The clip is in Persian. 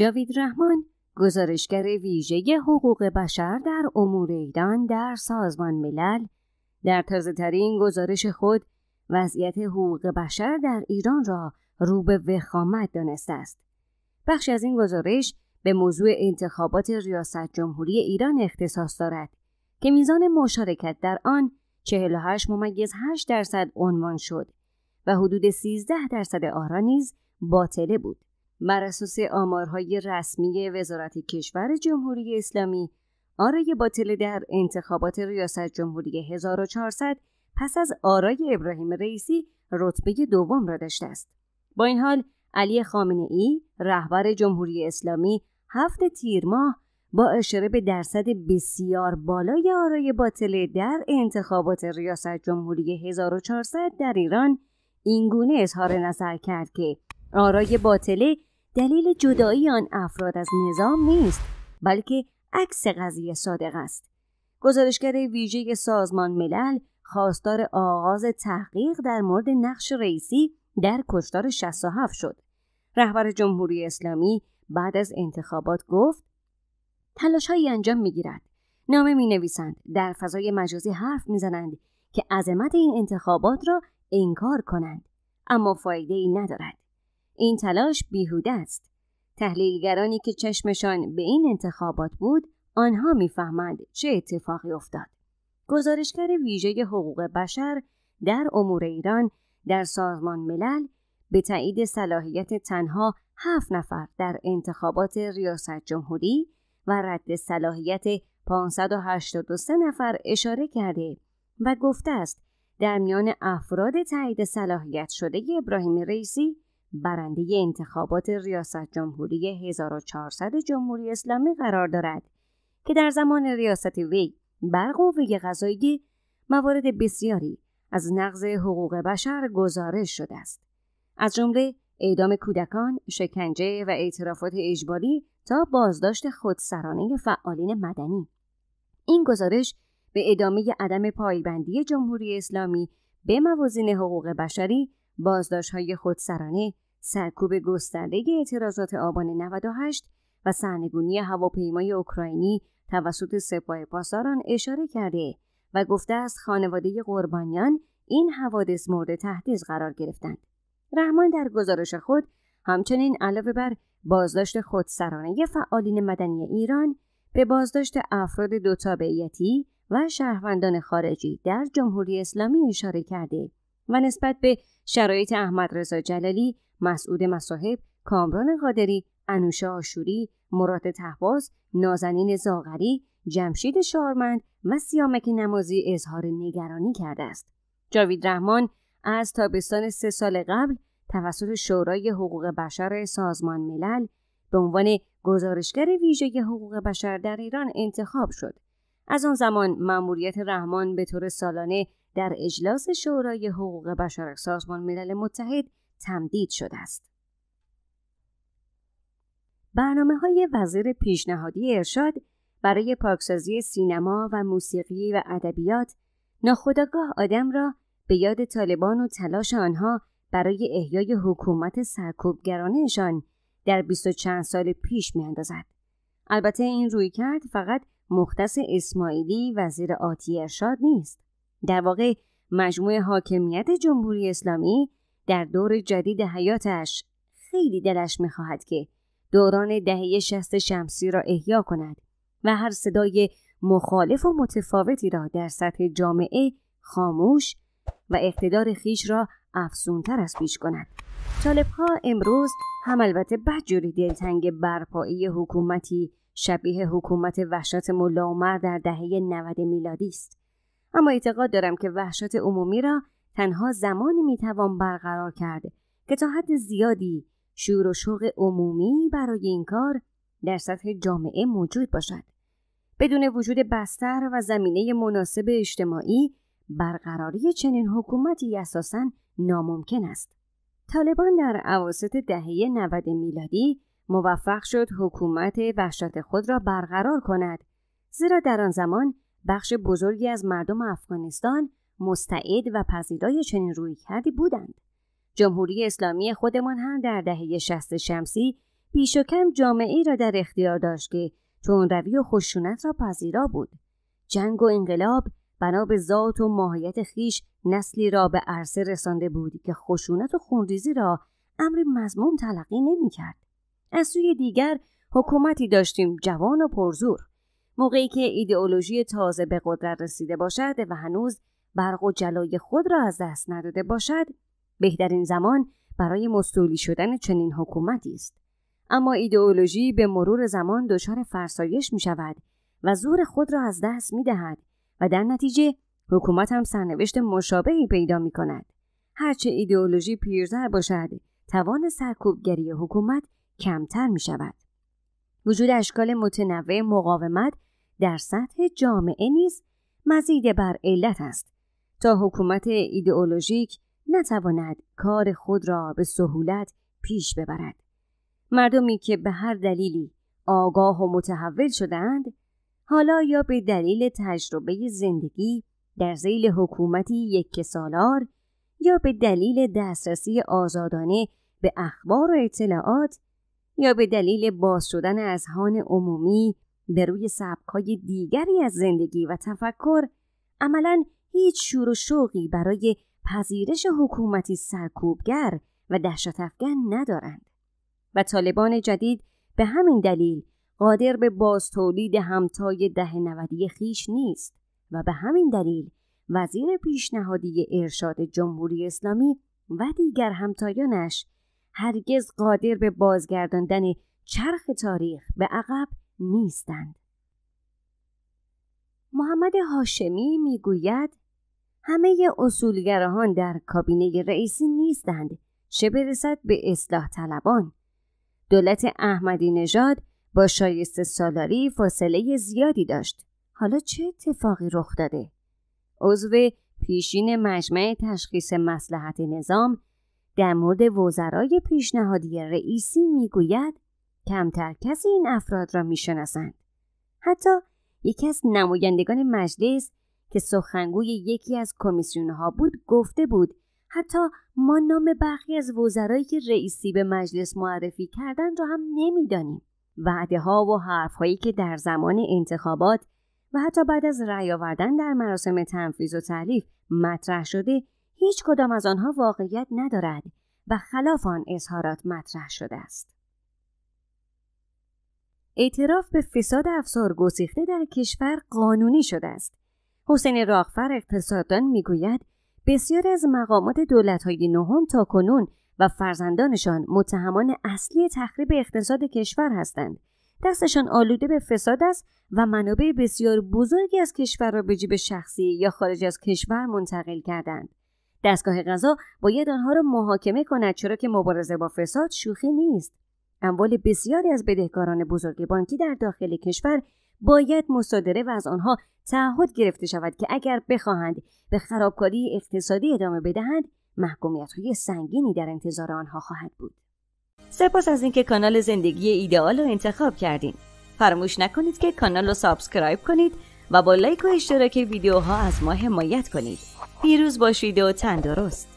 جاوید رحمان گزارشگر ویژه حقوق بشر در امور ایران در سازمان ملل در تازه ترین گزارش خود وضعیت حقوق بشر در ایران را رو به وخامت دانسته است. بخش از این گزارش به موضوع انتخابات ریاست جمهوری ایران اختصاص دارد که میزان مشارکت در آن 48 ممیز 8 درصد عنوان شد و حدود 13 درصد آرا نیز باطله بود. بر اساس آمارهای رسمی وزارت کشور جمهوری اسلامی آرای باطله در انتخابات ریاست جمهوری 1400 پس از آرای ابراهیم رئیسی رتبه دوم را داشته است. با این حال علی خامنه ای رهبر جمهوری اسلامی هفت تیر ماه با اشاره به درصد بسیار بالای آرای باطله در انتخابات ریاست جمهوری 1400 در ایران اینگونه اظهار نظر کرد که آرای باطله دلیل جدایی آن افراد از نظام نیست بلکه عکس قضیه صادق است گزارشگر ویژه سازمان ملل خواستار آغاز تحقیق در مورد نقش رئیسی در کشتار 67 شد رهبر جمهوری اسلامی بعد از انتخابات گفت تلاش هایی انجام می گیرد. نامه می نویسند. در فضای مجازی حرف می زنند که عظمت این انتخابات را انکار کنند. اما فایده ای ندارد. این تلاش بیهوده است. تحلیلگرانی که چشمشان به این انتخابات بود، آنها میفهمند چه اتفاقی افتاد. گزارشگر ویژه حقوق بشر در امور ایران در سازمان ملل به تایید صلاحیت تنها هفت نفر در انتخابات ریاست جمهوری و رد صلاحیت 583 نفر اشاره کرده و گفته است در میان افراد تایید صلاحیت شده ابراهیم رئیسی برنده انتخابات ریاست جمهوری 1400 جمهوری اسلامی قرار دارد که در زمان ریاست وی بر قوه قضایی موارد بسیاری از نقض حقوق بشر گزارش شده است از جمله اعدام کودکان شکنجه و اعترافات اجباری تا بازداشت خودسرانه فعالین مدنی این گزارش به ادامه عدم پایبندی جمهوری اسلامی به موازین حقوق بشری بازداشت های خودسرانه، سرکوب گسترده اعتراضات آبان 98 و سرنگونی هواپیمای اوکراینی توسط سپاه پاسداران اشاره کرده و گفته است خانواده قربانیان این حوادث مورد تهدید قرار گرفتند. رحمان در گزارش خود همچنین علاوه بر بازداشت خودسرانه فعالین مدنی ایران به بازداشت افراد دو تابعیتی و شهروندان خارجی در جمهوری اسلامی اشاره کرده و نسبت به شرایط احمد رضا جلالی، مسعود مصاحب، کامران قادری، انوشا آشوری، مراد تحواز، نازنین زاغری، جمشید شارمند و سیامک نمازی اظهار نگرانی کرده است. جاوید رحمان از تابستان سه سال قبل توسط شورای حقوق بشر سازمان ملل به عنوان گزارشگر ویژه حقوق بشر در ایران انتخاب شد. از آن زمان مأموریت رحمان به طور سالانه در اجلاس شورای حقوق بشر سازمان ملل متحد تمدید شده است. برنامه های وزیر پیشنهادی ارشاد برای پاکسازی سینما و موسیقی و ادبیات ناخودآگاه آدم را به یاد طالبان و تلاش آنها برای احیای حکومت سرکوبگرانهشان در بیست و چند سال پیش میاندازد. البته این روی کرد فقط مختص اسماعیلی وزیر آتی ارشاد نیست. در واقع مجموع حاکمیت جمهوری اسلامی در دور جدید حیاتش خیلی دلش میخواهد که دوران دهه شست شمسی را احیا کند و هر صدای مخالف و متفاوتی را در سطح جامعه خاموش و اقتدار خیش را افزونتر از پیش کند طالب ها امروز هم البته بدجوری دلتنگ برپایی حکومتی شبیه حکومت وحشت ملامر عمر در دهه 90 میلادی است اما اعتقاد دارم که وحشت عمومی را تنها زمانی میتوان برقرار کرد که تا حد زیادی شور و شوق عمومی برای این کار در سطح جامعه موجود باشد بدون وجود بستر و زمینه مناسب اجتماعی برقراری چنین حکومتی اساسا ناممکن است طالبان در عواسط دهه 90 میلادی موفق شد حکومت وحشت خود را برقرار کند زیرا در آن زمان بخش بزرگی از مردم افغانستان مستعد و پذیرای چنین روی کردی بودند. جمهوری اسلامی خودمان هم در دهه شست شمسی بیش و کم جامعه را در اختیار داشت که چون روی و خشونت را پذیرا بود. جنگ و انقلاب بنا به ذات و ماهیت خیش نسلی را به عرصه رسانده بود که خشونت و خونریزی را امر مضموم تلقی نمیکرد از سوی دیگر حکومتی داشتیم جوان و پرزور موقعی که ایدئولوژی تازه به قدرت رسیده باشد و هنوز برق و جلای خود را از دست نداده باشد بهترین زمان برای مستولی شدن چنین حکومتی است اما ایدئولوژی به مرور زمان دچار فرسایش می شود و زور خود را از دست می دهد و در نتیجه حکومت هم سرنوشت مشابهی پیدا می کند. هرچه ایدئولوژی پیرتر باشد توان سرکوبگری حکومت کمتر می شود. وجود اشکال متنوع مقاومت در سطح جامعه نیز مزید بر علت است تا حکومت ایدئولوژیک نتواند کار خود را به سهولت پیش ببرد مردمی که به هر دلیلی آگاه و متحول شدند حالا یا به دلیل تجربه زندگی در زیل حکومتی یک سالار یا به دلیل دسترسی آزادانه به اخبار و اطلاعات یا به دلیل باز شدن از هان عمومی به روی سبکای دیگری از زندگی و تفکر عملا هیچ شور و شوقی برای پذیرش حکومتی سرکوبگر و دهشت افکن ندارند و طالبان جدید به همین دلیل قادر به بازتولید همتای ده نودی خیش نیست و به همین دلیل وزیر پیشنهادی ارشاد جمهوری اسلامی و دیگر همتایانش هرگز قادر به بازگرداندن چرخ تاریخ به عقب نیستند. محمد هاشمی میگوید همه اصولگراهان در کابینه رئیسی نیستند چه برسد به اصلاح طلبان. دولت احمدی نژاد با شایسته سالاری فاصله زیادی داشت. حالا چه اتفاقی رخ داده؟ عضو پیشین مجمع تشخیص مسلحت نظام در مورد وزرای پیشنهادی رئیسی میگوید کمتر کسی این افراد را میشناسند حتی یکی از نمایندگان مجلس که سخنگوی یکی از کمیسیون ها بود گفته بود حتی ما نام برخی از وزرایی که رئیسی به مجلس معرفی کردن را هم نمیدانیم وعده ها و حرف هایی که در زمان انتخابات و حتی بعد از رأی آوردن در مراسم تنفیز و تعلیف مطرح شده هیچ کدام از آنها واقعیت ندارد و خلاف آن اظهارات مطرح شده است. اعتراف به فساد افسار گسیخته در کشور قانونی شده است. حسین راغفر اقتصاددان میگوید بسیاری از مقامات های نهم تا کنون و فرزندانشان متهمان اصلی تخریب اقتصاد کشور هستند. دستشان آلوده به فساد است و منابع بسیار بزرگی از کشور را به جیب شخصی یا خارج از کشور منتقل کردند. دستگاه غذا باید آنها را محاکمه کند چرا که مبارزه با فساد شوخی نیست. اموال بسیاری از بدهکاران بزرگ بانکی در داخل کشور باید مصادره و از آنها تعهد گرفته شود که اگر بخواهند به خرابکاری اقتصادی ادامه بدهند محکومیت های سنگینی در انتظار آنها خواهد بود سپاس از اینکه کانال زندگی ایدئال رو انتخاب کردین فراموش نکنید که کانال رو سابسکرایب کنید و با لایک و اشتراک ویدیوها از ما حمایت کنید پیروز باشید و تندرست